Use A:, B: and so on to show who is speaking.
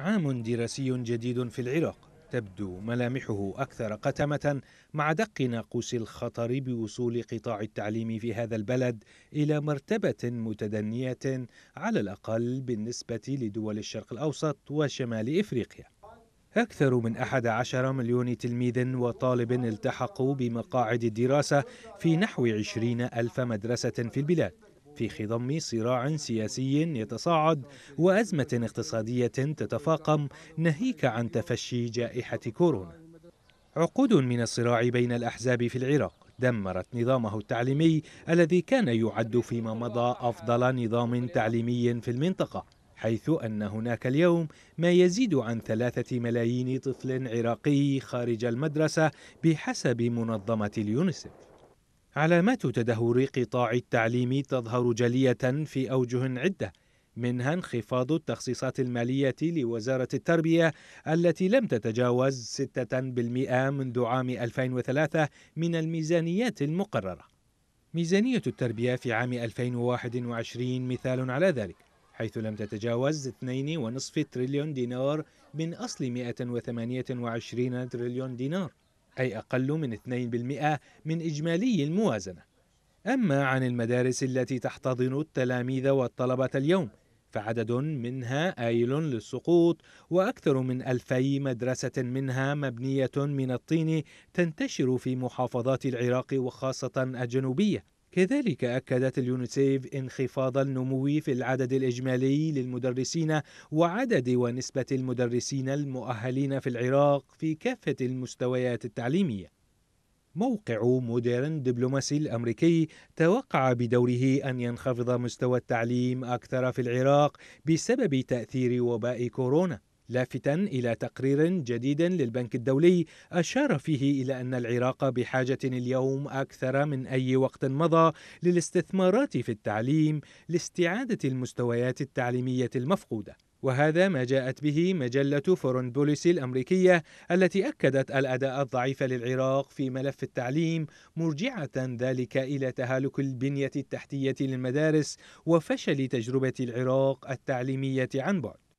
A: عام دراسي جديد في العراق تبدو ملامحه اكثر قتمه مع دق ناقوس الخطر بوصول قطاع التعليم في هذا البلد الى مرتبه متدنيه على الاقل بالنسبه لدول الشرق الاوسط وشمال افريقيا أكثر من 11 مليون تلميذ وطالب التحقوا بمقاعد الدراسة في نحو 20 ألف مدرسة في البلاد في خضم صراع سياسي يتصاعد وأزمة اقتصادية تتفاقم ناهيك عن تفشي جائحة كورونا عقود من الصراع بين الأحزاب في العراق دمرت نظامه التعليمي الذي كان يعد فيما مضى أفضل نظام تعليمي في المنطقة حيث أن هناك اليوم ما يزيد عن ثلاثة ملايين طفل عراقي خارج المدرسة بحسب منظمة اليونسف علامات تدهور قطاع التعليم تظهر جلية في أوجه عدة منها انخفاض التخصيصات المالية لوزارة التربية التي لم تتجاوز 6% منذ عام 2003 من الميزانيات المقررة. ميزانية التربية في عام 2021 مثال على ذلك، حيث لم تتجاوز 2.5 تريليون دينار من أصل 128 تريليون دينار. أي أقل من 2% من إجمالي الموازنة أما عن المدارس التي تحتضن التلاميذ والطلبة اليوم فعدد منها آيل للسقوط وأكثر من ألفي مدرسة منها مبنية من الطين تنتشر في محافظات العراق وخاصة الجنوبية كذلك أكدت اليونيسيف انخفاض النمو في العدد الإجمالي للمدرسين وعدد ونسبة المدرسين المؤهلين في العراق في كافة المستويات التعليمية. موقع مودرن دبلوماسي الأمريكي توقع بدوره أن ينخفض مستوى التعليم أكثر في العراق بسبب تأثير وباء كورونا. لافتا الى تقرير جديد للبنك الدولي اشار فيه الى ان العراق بحاجه اليوم اكثر من اي وقت مضى للاستثمارات في التعليم لاستعاده المستويات التعليميه المفقوده وهذا ما جاءت به مجلة فورن بوليسي الأمريكية التي أكدت الأداء الضعيف للعراق في ملف التعليم مرجعة ذلك إلى تهالك البنية التحتية للمدارس وفشل تجربة العراق التعليمية عن بعد